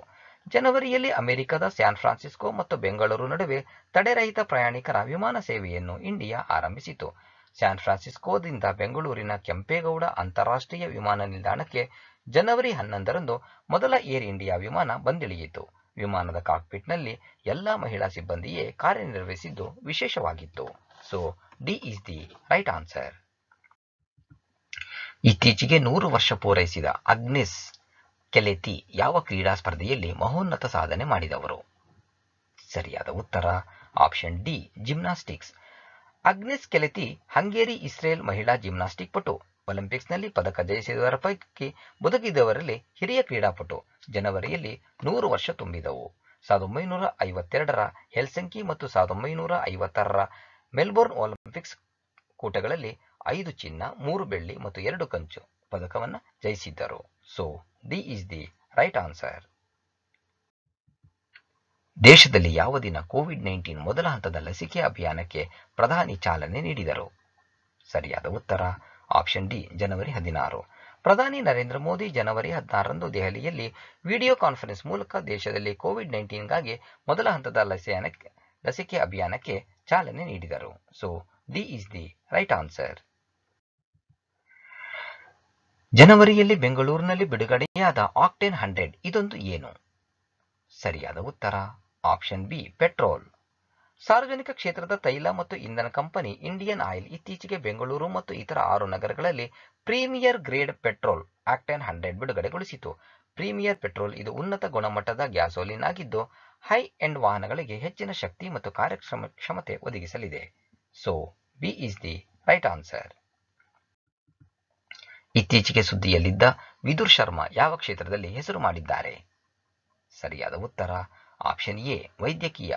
ಜನವರಿಯಲ್ಲಿ ಅಮೆರಿಕದ ಸ್ಯಾನ್ ಫ್ರಾನ್ಸಿಸ್ಕೋ ಮತ್ತು ಬೆಂಗಳೂರು ನಡುವೆ ತಡೆರಹಿತ ಪ್ರಯಾಣಿಕರ ವಿಮಾನ ಸೇವೆಯನ್ನು ಇಂಡಿಯಾ ಆರಂಭಿಸಿತು ಸ್ಯಾನ್ ಫ್ರಾನ್ಸಿಸ್ಕೋದಿಂದ ಬೆಂಗಳೂರಿನ ಕೆಂಪೇಗೌಡ ಅಂತಾರಾಷ್ಟ್ರೀಯ ವಿಮಾನ ನಿಲ್ದಾಣಕ್ಕೆ ಜನವರಿ ಹನ್ನೊಂದರಂದು ಮೊದಲ ಏರ್ ಇಂಡಿಯಾ ವಿಮಾನ ಬಂದಿಳಿಯಿತು ವಿಮಾನದ ಕಾಕ್ಪಿಟ್ನಲ್ಲಿ ಎಲ್ಲಾ ಮಹಿಳಾ ಸಿಬ್ಬಂದಿಯೇ ಕಾರ್ಯನಿರ್ವಹಿಸಿದ್ದು ವಿಶೇಷವಾಗಿತ್ತು so D is the right answer ಇತ್ತೀಚೆಗೆ ನೂರು ವರ್ಷ ಪೂರೈಸಿದ ಅಗ್ನಿಸ್ ಕೆಲೆತಿ ಯಾವ ಕ್ರೀಡಾ ಸ್ಪರ್ಧೆಯಲ್ಲಿ ಮಹೋನ್ನತ ಸಾಧನೆ ಮಾಡಿದವರು ಸರಿಯಾದ ಉತ್ತರ option D gymnastics Agnes Keleti Hungary Israel ಮಹಿಳಾ ಜಿಮ್ನಾಸ್ಟಿಕ್ ಪಟು ಒಲಿಂಪಿಕ್ಸ್ನಲ್ಲಿ ಪದಕ ಜಯಿಸಿದವರ ಪೈಕಿ ಬದುಕಿದವರಲ್ಲಿ ಹಿರಿಯ ಕ್ರೀಡಾಪಟು ಜನವರಿಯಲ್ಲಿ ನೂರು ವರ್ಷ ತುಂಬಿದವು ಸಾವಿರದ ಒಂಬೈನೂರ ಐವತ್ತೆರಡರ ಹೆಲ್ಸಂಕಿ ಮತ್ತು ಸಾವಿರದ ಒಂಬೈನೂರ ಐವತ್ತಾರರ ಮೆಲ್ಬೋರ್ನ್ ಒಲಿಂಪಿಕ್ಸ್ ಕೂಟಗಳಲ್ಲಿ ಐದು ಚಿನ್ನ ಮೂರು ಬೆಳ್ಳಿ ಮತ್ತು ಎರಡು ಕಂಚು ಪದಕವನ್ನು ಜಯಿಸಿದ್ದರು so D is the right answer ದೇಶದಲ್ಲಿ ಯಾವ ದಿನ ಕೋವಿಡ್ ನೈನ್ಟೀನ್ ಮೊದಲ ಹಂತದ ಲಸಿಕೆ ಅಭಿಯಾನಕ್ಕೆ ಪ್ರಧಾನಿ ಚಾಲನೆ ನೀಡಿದರು ಸರಿಯಾದ ಉತ್ತರ ಆಪ್ಷನ್ ಡಿ ಜನವರಿ ಹದಿನಾರು ಪ್ರಧಾನಿ ನರೇಂದ್ರ ಮೋದಿ ಜನವರಿ ಹದಿನಾರರಂದು ದೆಹಲಿಯಲ್ಲಿ ವಿಡಿಯೋ ಕಾನ್ಫರೆನ್ಸ್ ಮೂಲಕ ದೇಶದಲ್ಲಿ ಕೋವಿಡ್ ನೈನ್ಟೀನ್ಗಾಗಿ ಮೊದಲ ಹಂತದ ಲಸಿಕೆ ಲಸಿಕೆ ಅಭಿಯಾನಕ್ಕೆ ಚಾಲನೆ ನೀಡಿದರು so D is the right answer ಜನವರಿಯಲ್ಲಿ ಬೆಂಗಳೂರಿನಲ್ಲಿ ಬಿಡುಗಡೆಯಾದ ಆಕ್ಟೇನ್ ಹಂಡ್ರೆಡ್ ಇದೊಂದು ಏನು ಸರಿಯಾದ ಉತ್ತರ ಆಪ್ಷನ್ ಬಿ ಪೆಟ್ರೋಲ್ ಸಾರ್ವಜನಿಕ ಕ್ಷೇತ್ರದ ತೈಲ ಮತ್ತು ಇಂಧನ ಕಂಪನಿ ಇಂಡಿಯನ್ ಆಯಿಲ್ ಇತ್ತೀಚೆಗೆ ಬೆಂಗಳೂರು ಮತ್ತು ಇತರ ಆರು ನಗರಗಳಲ್ಲಿ premier grade petrol octane hundred ಬಿಡುಗಡೆಗೊಳಿಸಿತು ಪ್ರೀಮಿಯರ್ ಪೆಟ್ರೋಲ್ ಇದು ಉನ್ನತ ಗುಣಮಟ್ಟದ ಗ್ಯಾಸೋಲಿನ್ ಆಗಿದ್ದು ಹೈ ಎಂಡ್ ವಾಹನಗಳಿಗೆ ಹೆಚ್ಚಿನ ಶಕ್ತಿ ಮತ್ತು ಕಾರ್ಯಕ್ಷಮ ಕ್ಷಮತೆ ಒದಗಿಸಲಿದೆ so B is the right answer ಇತ್ತೀಚೆಗೆ ಸುದ್ದಿಯಲ್ಲಿದ್ದ ವಿದುರ್ ಶರ್ಮಾ ಯಾವ ಕ್ಷೇತ್ರದಲ್ಲಿ ಹೆಸರು ಮಾಡಿದ್ದಾರೆ ಸರಿಯಾದ ಉತ್ತರ ಆಪ್ಷನ್ ಎ ವೈದ್ಯಕೀಯ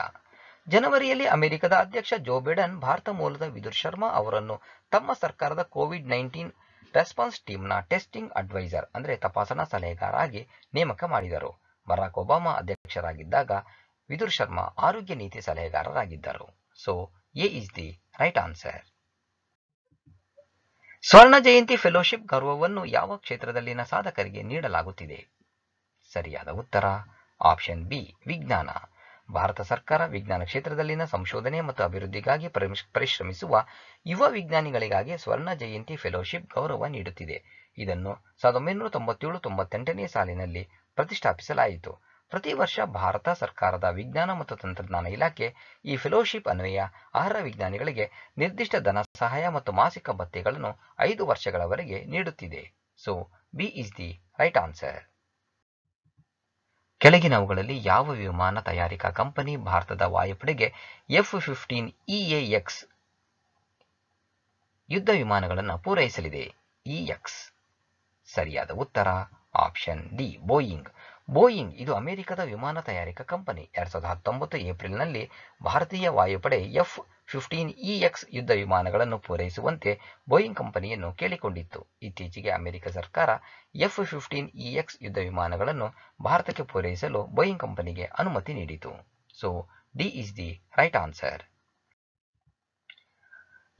ಜನವರಿಯಲ್ಲಿ ಅಮೆರಿಕದ ಅಧ್ಯಕ್ಷ ಜೋ ಬಿಡನ್ ಭಾರತ ಮೂಲದ ವಿದುರ್ ಶರ್ಮಾ ಅವರನ್ನು ತಮ್ಮ ಸರ್ಕಾರದ ಕೋವಿಡ್ ನೈನ್ಟೀನ್ ರೆಸ್ಪಾನ್ಸ್ ಟೀಮ್ನ ಟೆಸ್ಟಿಂಗ್ ಅಡ್ವೈಸರ್ ಅಂದರೆ ತಪಾಸಣಾ ಸಲಹೆಗಾರಾಗಿ ನೇಮಕ ಮಾಡಿದರು ಬರಾಕ್ ಒಬಾಮಾ ಅಧ್ಯಕ್ಷರಾಗಿದ್ದಾಗ ವಿದುರ್ ಶರ್ಮಾ ಆರೋಗ್ಯ ನೀತಿ ಸಲಹೆಗಾರರಾಗಿದ್ದರು so A is the right answer Swarna Jayanti fellowship ಗೌರವವನ್ನು ಯಾವ ಕ್ಷೇತ್ರದಲ್ಲಿನ ಸಾಧಕರಿಗೆ ನೀಡಲಾಗುತ್ತಿದೆ ಸರಿಯಾದ ಉತ್ತರ ಆಪ್ಷನ್ ಬಿ ವಿಜ್ಞಾನ ಭಾರತ ಸರ್ಕಾರ ವಿಜ್ಞಾನ ಕ್ಷೇತ್ರದಲ್ಲಿನ ಸಂಶೋಧನೆ ಮತ್ತು ಅಭಿವೃದ್ಧಿಗಾಗಿ ಪರಿಶ್ರಮಿಸುವ ಯುವ ವಿಜ್ಞಾನಿಗಳಿಗಾಗಿ ಸ್ವರ್ಣ ಜಯಂತಿ ಫೆಲೋಶಿಪ್ ಗೌರವ ನೀಡುತ್ತಿದೆ ಇದನ್ನು ಸಾವಿರದ ಒಂಬೈನೂರ ತೊಂಬತ್ತೇಳು ತೊಂಬತ್ತೆಂಟನೇ ಸಾಲಿನಲ್ಲಿ ಪ್ರತಿಷ್ಠಾಪಿಸಲಾಯಿತು ಪ್ರತಿ ವರ್ಷ ಭಾರತ ಸರ್ಕಾರದ ವಿಜ್ಞಾನ ಮತ್ತು ತಂತ್ರಜ್ಞಾನ ಇಲಾಖೆ ಈ ಫೆಲೋಶಿಪ್ ಅನ್ವಯ ಅರ್ಹ ವಿಜ್ಞಾನಿಗಳಿಗೆ ನಿರ್ದಿಷ್ಟ ಧನ ಸಹಾಯ ಮತ್ತು ಮಾಸಿಕ ಭತ್ಯೆಗಳನ್ನು ಐದು ವರ್ಷಗಳವರೆಗೆ ನೀಡುತ್ತಿದೆ so B is the right answer ಕೆಳಗಿನವುಗಳಲ್ಲಿ ಯಾವ ವಿಮಾನ ತಯಾರಿಕಾ ಕಂಪನಿ ಭಾರತದ ವಾಯುಪಡೆಗೆ ಎಫ್ ಫಿಫ್ಟೀನ್ ಇಎಎಕ್ಸ್ ಯುದ್ಧ ವಿಮಾನಗಳನ್ನು ಪೂರೈಸಲಿದೆ ಇಎಕ್ಸ್ e ಸರಿಯಾದ ಉತ್ತರ ಆಪ್ಷನ್ ಡಿ ಬೋಯಿಂಗ್ ಬೋಯಿಂಗ್ ಇದು ಅಮೆರಿಕದ ವಿಮಾನ ತಯಾರಿಕಾ ಕಂಪನಿ ಎರಡ್ ಸಾವಿರದ ಹತ್ತೊಂಬತ್ತು ಏಪ್ರಿಲ್ನಲ್ಲಿ ಭಾರತೀಯ ವಾಯುಪಡೆ ಎಫ್ ಫಿಫ್ಟೀನ್ ಇ ಯುದ್ಧ ವಿಮಾನಗಳನ್ನು ಪೂರೈಸುವಂತೆ ಬೋಯಿಂಗ್ ಕಂಪನಿಯನ್ನು ಕೇಳಿಕೊಂಡಿತ್ತು ಇತ್ತೀಚೆಗೆ ಅಮೆರಿಕ ಸರ್ಕಾರ ಎಫ್ ಫಿಫ್ಟೀನ್ ಇಎಕ್ಸ್ ಯುದ್ಧ ವಿಮಾನಗಳನ್ನು ಭಾರತಕ್ಕೆ ಪೂರೈಸಲು ಬೋಯಿಂಗ್ ಕಂಪನಿಗೆ ಅನುಮತಿ ನೀಡಿತು so D is the right answer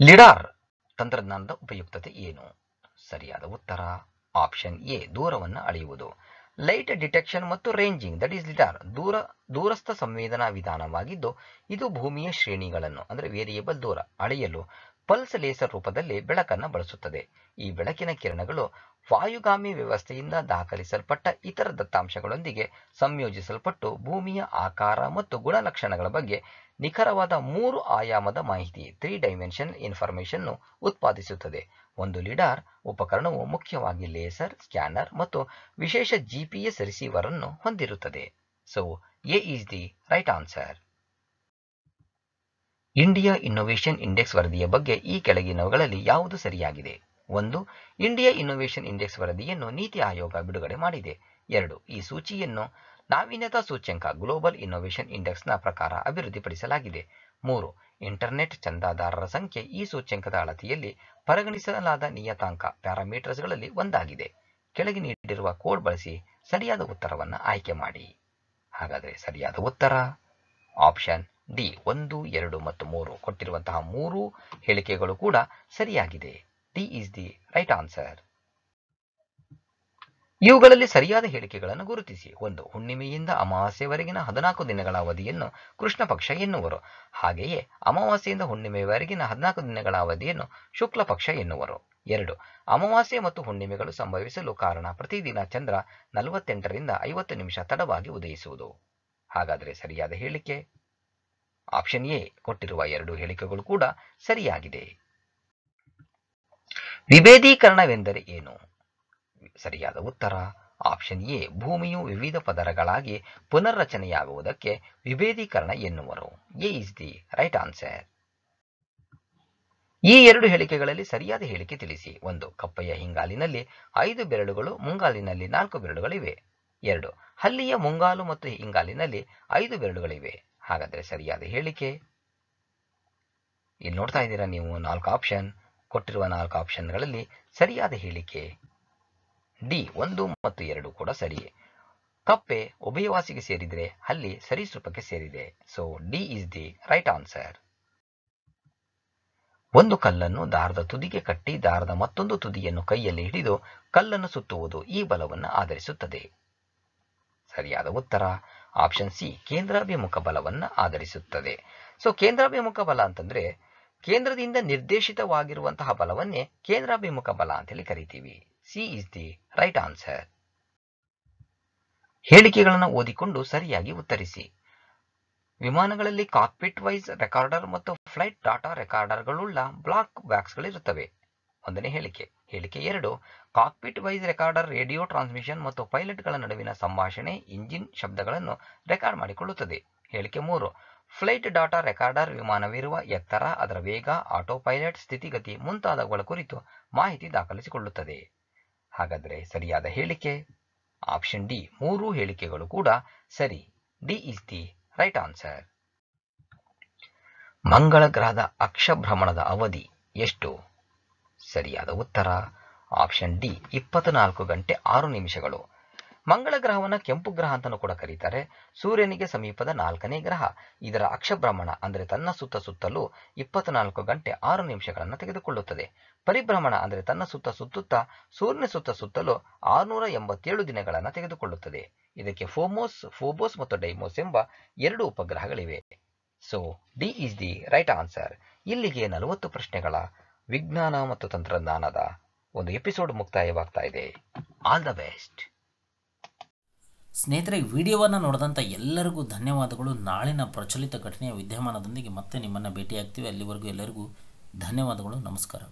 LIDAR ತಂತ್ರಜ್ಞಾನದ ಉಪಯುಕ್ತತೆ ಏನು ಸರಿಯಾದ ಉತ್ತರ ಆಪ್ಷನ್ ಎ ದೂರವನ್ನು ಅಳೆಯುವುದು ಲೈಟ್ ಡಿಟೆಕ್ಷನ್ ಮತ್ತು ರೇಂಜಿಂಗ್ ದಟ್ ಈಸ್ ಲಿಡಾರ್ ದೂರ ದೂರಸ್ಥ ಸಂವೇದನಾ ವಿಧಾನವಾಗಿದ್ದು ಇದು ಭೂಮಿಯ ಶ್ರೇಣಿಗಳನ್ನು ಅಂದರೆ ವೇರಿಯೇಬಲ್ ದೂರ ಅಳೆಯಲು ಪಲ್ಸ್ ಲೇಸರ್ ರೂಪದಲ್ಲಿ ಬೆಳಕನ್ನು ಬಳಸುತ್ತದೆ ಈ ಬೆಳಕಿನ ಕಿರಣಗಳು ವಾಯುಗಾಮಿ ವ್ಯವಸ್ಥೆಯಿಂದ ದಾಖಲಿಸಲ್ಪಟ್ಟ ಇತರ ದತ್ತಾಂಶಗಳೊಂದಿಗೆ ಸಂಯೋಜಿಸಲ್ಪಟ್ಟು ಭೂಮಿಯ ಆಕಾರ ಮತ್ತು ಗುಣಲಕ್ಷಣಗಳ ಬಗ್ಗೆ ನಿಖರವಾದ ಮೂರು ಆಯಾಮದ ಮಾಹಿತಿ ತ್ರೀ ಡೈಮೆನ್ಷನ್ ಇನ್ಫಾರ್ಮೇಶನ್ನು ಉತ್ಪಾದಿಸುತ್ತದೆ ಒಂದು ಲಿಡಾರ್ ಉಪಕರಣವು ಮುಖ್ಯವಾಗಿ ಲೇಸರ್ ಸ್ಕ್ಯಾನರ್ ಮತ್ತು ವಿಶೇಷ ಜಿಪಿಎಸ್ ರಿಸೀವರ್ ಅನ್ನು ಹೊಂದಿರುತ್ತದೆ so A is the right answer India innovation index ವರದಿಯ ಬಗ್ಗೆ ಈ ಕೆಳಗಿನವುಗಳಲ್ಲಿ ಯಾವುದು ಸರಿಯಾಗಿದೆ ಒಂದು ಇಂಡಿಯಾ ಇನ್ನೋವೇಷನ್ ಇಂಡೆಕ್ಸ್ ವರದಿಯನ್ನು ನೀತಿ ಆಯೋಗ ಬಿಡುಗಡೆ ಮಾಡಿದೆ ಎರಡು ಈ ಸೂಚಿಯನ್ನು ನಾವೀನ್ಯತಾ ಸೂಚ್ಯಂಕ ಗ್ಲೋಬಲ್ ಇನ್ನೋವೇಷನ್ ಇಂಡೆಕ್ಸ್ನ ಪ್ರಕಾರ ಅಭಿವೃದ್ಧಿಪಡಿಸಲಾಗಿದೆ ಮೂರು ಇಂಟರ್ನೆಟ್ ಚಂದಾದಾರರ ಸಂಖ್ಯೆ ಈ ಸೂಚ್ಯಂಕದ ಅಳತೆಯಲ್ಲಿ ಪರಿಗಣಿಸಲಾದ ನಿಯತಾಂಕ ಪ್ಯಾರಾಮೀಟರ್ಸ್ಗಳಲ್ಲಿ ಒಂದಾಗಿದೆ ಕೆಳಗೆ ನೀಡಿರುವ ಕೋಡ್ ಬಳಸಿ ಸರಿಯಾದ ಉತ್ತರವನ್ನು ಆಯ್ಕೆ ಮಾಡಿ ಹಾಗಾದರೆ ಸರಿಯಾದ ಉತ್ತರ ಆಪ್ಷನ್ ಡಿ ಒಂದು ಎರಡು ಮತ್ತು ಮೂರು ಕೊಟ್ಟಿರುವಂತಹ ಮೂರು ಹೇಳಿಕೆಗಳು ಕೂಡ ಸರಿಯಾಗಿದೆ D is the right answer ಇವುಗಳಲ್ಲಿ ಸರಿಯಾದ ಹೇಳಿಕೆಗಳನ್ನು ಗುರುತಿಸಿ ಒಂದು ಹುಣ್ಣಿಮೆಯಿಂದ ಅಮಾವಾಸ್ಯವರೆಗಿನ ಹದಿನಾಲ್ಕು ದಿನಗಳ ಅವಧಿಯನ್ನು ಕೃಷ್ಣ ಪಕ್ಷ ಎನ್ನುವರು ಹಾಗೆಯೇ ಅಮಾವಾಸ್ಯೆಯಿಂದ ಹುಣ್ಣಿಮೆಯವರೆಗಿನ ಹದಿನಾಲ್ಕು ದಿನಗಳ ಅವಧಿಯನ್ನು ಶುಕ್ಲ ಪಕ್ಷ ಎನ್ನುವರು ಎರಡು ಅಮಾವಾಸ್ಯೆ ಮತ್ತು ಹುಣ್ಣಿಮೆಗಳು ಸಂಭವಿಸಲು ಕಾರಣ ಪ್ರತಿದಿನ ಚಂದ್ರ ನಲವತ್ತೆಂಟರಿಂದ ಐವತ್ತು ನಿಮಿಷ ತಡವಾಗಿ ಉದಯಿಸುವುದು ಹಾಗಾದರೆ ಸರಿಯಾದ ಹೇಳಿಕೆ ಆಪ್ಷನ್ ಎ ಕೊಟ್ಟಿರುವ ಎರಡು ಹೇಳಿಕೆಗಳು ಕೂಡ ಸರಿಯಾಗಿದೆ ವಿಭೇದೀಕರಣವೆಂದರೆ ಏನು ಸರಿಯಾದ ಉತ್ತರ ಆಪ್ಷನ್ ಎ ಭೂಮಿಯು ವಿವಿಧ ಪದರಗಳಾಗಿ ಪುನರ್ರಚನೆಯಾಗುವುದಕ್ಕೆ ವಿಭೇದೀಕರಣ ಎನ್ನುವರು A is the right answer ಈ ಎರಡು ಹೇಳಿಕೆಗಳಲ್ಲಿ ಸರಿಯಾದ ಹೇಳಿಕೆ ತಿಳಿಸಿ ಒಂದು ಕಪ್ಪೆಯ ಹಿಂಗಾಲಿನಲ್ಲಿ ಐದು ಬೆರಳುಗಳು ಮುಂಗಾಲಿನಲ್ಲಿ ನಾಲ್ಕು ಬೆರಳುಗಳಿವೆ ಎರಡು ಹಲ್ಲಿಯ ಮುಂಗಾಲು ಮತ್ತು ಹಿಂಗಾಲಿನಲ್ಲಿ ಐದು ಬೆರಳುಗಳಿವೆ ಹಾಗಾದರೆ ಸರಿಯಾದ ಹೇಳಿಕೆ ಇಲ್ಲಿ ನೋಡ್ತಾ ಇದ್ದೀರಾ ನೀವು ನಾಲ್ಕು ಆಪ್ಷನ್ ಕೊಟ್ಟಿರುವ ನಾಲ್ಕು ಆಪ್ಷನ್ಗಳಲ್ಲಿ ಸರಿಯಾದ ಹೇಳಿಕೆ ಡಿ ಒಂದು ಮತ್ತು ಎರಡು ಕೂಡ ಸರಿಯೇ ಕಪ್ಪೆ ಉಭಯವಾಸಿಗೆ ಸೇರಿದರೆ ಅಲ್ಲಿ ಸರೀಸೃಪಕ್ಕೆ ಸೇರಿದೆ so D is the right answer ಒಂದು ಕಲ್ಲನ್ನು ದಾರದ ತುದಿಗೆ ಕಟ್ಟಿ ದಾರದ ಮತ್ತೊಂದು ತುದಿಯನ್ನು ಕೈಯಲ್ಲಿ ಹಿಡಿದು ಕಲ್ಲನ್ನು ಸುತ್ತುವುದು ಈ ಬಲವನ್ನು ಆಧರಿಸುತ್ತದೆ ಸರಿಯಾದ ಉತ್ತರ ಆಪ್ಷನ್ ಸಿ ಕೇಂದ್ರಾಭಿಮುಖ ಬಲವನ್ನು ಆಧರಿಸುತ್ತದೆ ಸೊ ಕೇಂದ್ರಾಭಿಮುಖ ಬಲ ಅಂತಂದ್ರೆ ಕೇಂದ್ರದಿಂದ ನಿರ್ದೇಶಿತವಾಗಿರುವಂತಹ ಬಲವನ್ನೇ ಕೇಂದ್ರಾಭಿಮುಖ ಬಲ ಅಂತೇಳಿ ಕರಿತೀವಿ C is the right answer ಹೇಳಿಕೆಗಳನ್ನು ಓದಿಕೊಂಡು ಸರಿಯಾಗಿ ಉತ್ತರಿಸಿ ವಿಮಾನಗಳಲ್ಲಿ ಕಾಕ್ಪಿಟ್ ವೈಸ್ ರೆಕಾರ್ಡರ್ ಮತ್ತು ಫ್ಲೈಟ್ ಡಾಟಾ ರೆಕಾರ್ಡರ್ಗಳುಳ್ಳ ಬ್ಲಾಕ್ ಬ್ಯಾಕ್ಸ್ಗಳಿರುತ್ತವೆ ಒಂದನೇ ಹೇಳಿಕೆ ಹೇಳಿಕೆ ಎರಡು cockpit voice recorder radio transmission ಮತ್ತು ಪೈಲಟ್ಗಳ ನಡುವಿನ ಸಂಭಾಷಣೆ ಇಂಜಿನ್ ಶಬ್ದಗಳನ್ನು ರೆಕಾರ್ಡ್ ಮಾಡಿಕೊಳ್ಳುತ್ತದೆ ಹೇಳಿಕೆ ಮೂರು ಫ್ಲೈಟ್ ಡಾಟಾ ರೆಕಾರ್ಡರ್ ವಿಮಾನವಿರುವ ಎತ್ತರ ಅದರ ವೇಗ ಆಟೋ ಪೈಲಟ್ ಸ್ಥಿತಿಗತಿ ಮುಂತಾದವುಗಳ ಕುರಿತು ಮಾಹಿತಿ ದಾಖಲಿಸಿಕೊಳ್ಳುತ್ತದೆ ಹಾಗಾದರೆ ಸರಿಯಾದ ಹೇಳಿಕೆ ಆಪ್ಷನ್ ಡಿ ಮೂರು ಹೇಳಿಕೆಗಳು ಕೂಡ ಸರಿ D is the right answer ಮಂಗಳ ಗ್ರಹದ ಅಕ್ಷಭ್ರಮಣದ ಅವಧಿ ಎಷ್ಟು ಸರಿಯಾದ ಉತ್ತರ ಆಪ್ಷನ್ ಡಿ ಇಪ್ಪತ್ನಾಲ್ಕು ಗಂಟೆ ಆರು ನಿಮಿಷಗಳು ಮಂಗಳ ಗ್ರಹವನ್ನು ಕೆಂಪು ಗ್ರಹ ಅಂತಲೂ ಕೂಡ ಕರೀತಾರೆ ಸೂರ್ಯನಿಗೆ ಸಮೀಪದ ನಾಲ್ಕನೇ ಗ್ರಹ ಇದರ ಅಕ್ಷಭ್ರಮಣ ಅಂದರೆ ತನ್ನ ಸುತ್ತ ಸುತ್ತಲೂ ಇಪ್ಪತ್ನಾಲ್ಕು ಗಂಟೆ ಆರು ನಿಮಿಷಗಳನ್ನು ತೆಗೆದುಕೊಳ್ಳುತ್ತದೆ ಪರಿಭ್ರಮಣ ಅಂದರೆ ತನ್ನ ಸುತ್ತ ಸುತ್ತುತ್ತಾ ಸೂರ್ಯನ ಸುತ್ತ ಸುತ್ತಲೂ ಆರುನೂರ ಎಂಬತ್ತೇಳು ದಿನಗಳನ್ನು ತೆಗೆದುಕೊಳ್ಳುತ್ತದೆ ಇದಕ್ಕೆ ಫೋಮೋಸ್ ಫೋಬೋಸ್ ಮತ್ತು ಡೈಮೋಸ್ ಎಂಬ ಎರಡು ಉಪಗ್ರಹಗಳಿವೆ so D is the right answer ಇಲ್ಲಿಗೆ ನಲವತ್ತು ಪ್ರಶ್ನೆಗಳ ವಿಜ್ಞಾನ ಮತ್ತು ತಂತ್ರಜ್ಞಾನದ ಒಂದು ಎಪಿಸೋಡ್ ಮುಕ್ತಾಯವಾಗ್ತಾ ಇದೆ ಆಲ್ ದ ಬೆಸ್ಟ್ ಸ್ನೇಹಿತರೆ ವಿಡಿಯೋವನ್ನು ನೋಡಿದಂಥ ಎಲ್ಲರಿಗೂ ಧನ್ಯವಾದಗಳು ನಾಳಿನ ಪ್ರಚಲಿತ ಘಟನೆಯ ವಿದ್ಯಮಾನದೊಂದಿಗೆ ಮತ್ತೆ ನಿಮ್ಮನ್ನು ಭೇಟಿಯಾಗ್ತೀವಿ ಅಲ್ಲಿವರೆಗೂ ಎಲ್ಲರಿಗೂ ಧನ್ಯವಾದಗಳು ನಮಸ್ಕಾರ